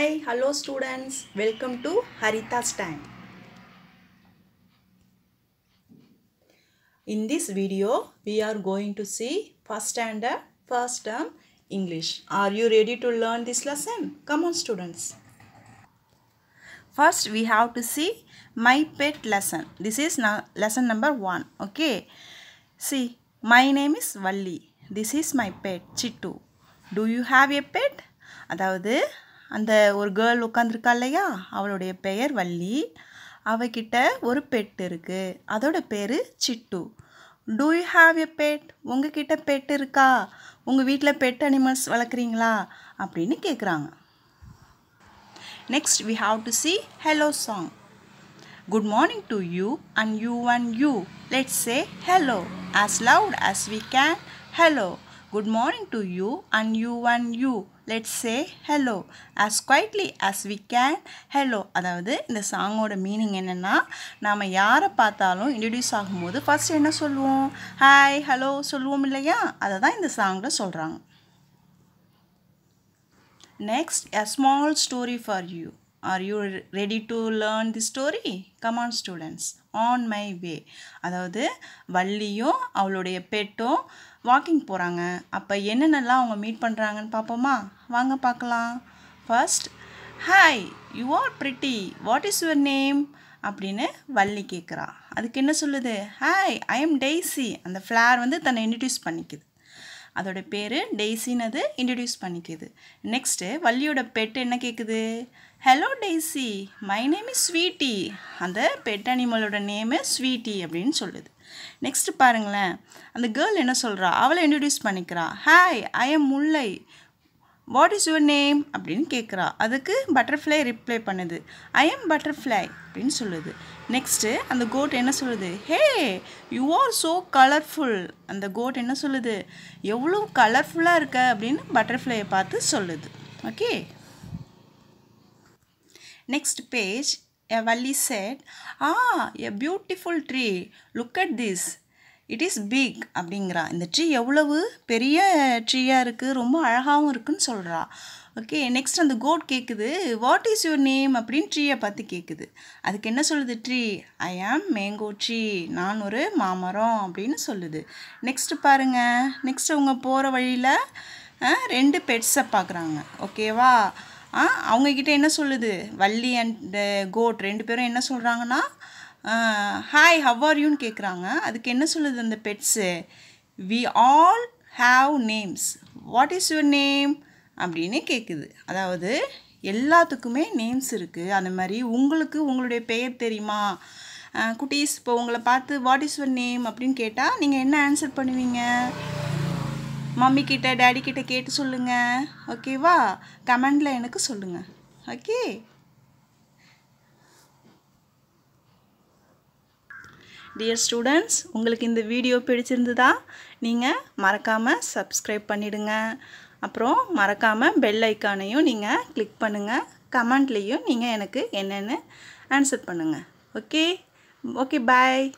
Hi, hello students. Welcome to Harita's Time. In this video, we are going to see first standard, uh, first term um, English. Are you ready to learn this lesson? Come on students. First, we have to see my pet lesson. This is lesson number 1. Okay. See, my name is Valli. This is my pet, Chittu. Do you have a pet? அதாவது அந்த ஒரு girl உட்காந்துருக்கா இல்லையா அவளுடைய பெயர் வள்ளி அவகிட்ட ஒரு bed இருக்குது அதோட பேர் Chittu do you have a pet உங்ககிட்ட பெட் இருக்கா உங்கள் வீட்டில் பெட் அனிமல்ஸ் வளர்க்குறீங்களா அப்படின்னு கேட்குறாங்க next we have to see hello song good morning to you and you and you let's say hello as loud as we can hello Good morning to you and you and you. Let's say hello as quietly as we can hello அதாவது இந்த சாங்கோட meaning என்னென்னா நாம் யாரை பார்த்தாலும் introduce ஆகும்போது first என்ன சொல்லுவோம் ஹாய் ஹலோ சொல்லுவோம் இல்லையா அதை தான் இந்த சாங்கில் சொல்கிறாங்க next a small story for you are you ready to learn the story come on students on my way அதாவது வள்ளியும் அவளுடைய பெட்டும் வாக்கிங் போகிறாங்க அப்போ என்னென்னலாம் அவங்க மீட் பண்ணுறாங்கன்னு பார்ப்போமா வாங்க பார்க்கலாம் first hi you are pretty what is your name அப்படின்னு வள்ளி கேட்குறா அதுக்கு என்ன சொல்லுது ஹாய் ஐ எம் டெய்ஸி அந்த ஃப்ளார் வந்து தன்னை இன்ட்ரடியூஸ் பண்ணிக்குது அதோட பேர் டெய்ஸின்னு அது இன்ட்ரடியூஸ் பண்ணிக்கிது நெக்ஸ்ட்டு வள்ளியோட பெட் என்ன கேட்குது hello Daisy my name is Sweetie அந்த பெட் அனிமலோட நேமு ஸ்வீட்டி அப்படின்னு சொல்லுது நெக்ஸ்ட்டு பாருங்களேன் அந்த கேர்ள் என்ன சொல்கிறா அவளை இன்ட்ரடியூஸ் பண்ணிக்கிறா hi I am Mullai what is your name அப்படின்னு கேட்குறா அதுக்கு பட்டர்ஃப்ளை ரிப்ளை பண்ணுது ஐ எம் பட்டர்ஃப்ளை அப்படின்னு சொல்லுது நெக்ஸ்ட்டு அந்த கோட் என்ன சொல்லுது hey you are so colourful அந்த கோட் என்ன சொல்லுது எவ்வளோ கலர்ஃபுல்லாக இருக்க அப்படின்னு பட்டர்ஃப்ளையை பார்த்து சொல்லுது okay next page Valli said ah a beautiful tree look at this it is big அப்படிங்கிறா இந்த ட்ரீ எவ்வளவு பெரிய ட்ரீயாக இருக்குது ரொம்ப அழகாகவும் இருக்குன்னு சொல்கிறா ஓகே நெக்ஸ்ட் அந்த கோட் கேட்குது வாட் இஸ் யுவர் நேம் அப்படின்னு ட்ரீயை பார்த்து கேட்குது அதுக்கு என்ன சொல்லுது ட்ரீ ஐ ஆம் மேங்கோ ட்ரீ நான் ஒரு மாமரம் அப்படின்னு சொல்லுது நெக்ஸ்ட்டு பாருங்கள் நெக்ஸ்ட் அவங்க போகிற வழியில் ரெண்டு பெட்ஸை பார்க்குறாங்க ஓகேவா அவங்கக்கிட்ட என்ன சொல்லுது வள்ளி அண்ட் கோட் ரெண்டு பேரும் என்ன சொல்கிறாங்கன்னா ஹாய் ஹவ்வாரியூன்னு கேட்குறாங்க அதுக்கு என்ன சொல்லுது அந்த pets we all have names what is your name அப்படின்னு கேட்குது அதாவது எல்லாத்துக்குமே நேம்ஸ் இருக்குது அந்த மாதிரி உங்களுக்கு உங்களுடைய பெயர் தெரியுமா குட்டீஸ் இப்போ உங்களை பார்த்து வாட் இஸ் யுவர் நேம் அப்படின்னு கேட்டால் நீங்கள் என்ன ஆன்சர் பண்ணுவீங்க மம்மி கிட்ட டேடி கிட்ட கேட்டு சொல்லுங்கள் ஓகேவா கமெண்டில் எனக்கு சொல்லுங்கள் ஓகே டியர் ஸ்டூடெண்ட்ஸ் உங்களுக்கு இந்த வீடியோ பிடிச்சிருந்ததா நீங்கள் மறக்காமல் சப்ஸ்கிரைப் பண்ணிவிடுங்க அப்புறம் மறக்காமல் பெல் ஐக்கானையும் நீங்கள் கிளிக் பண்ணுங்கள் கமெண்ட்லேயும் நீங்கள் எனக்கு என்னென்னு ஆன்சர் பண்ணுங்கள் ஓகே ஓகே பாய்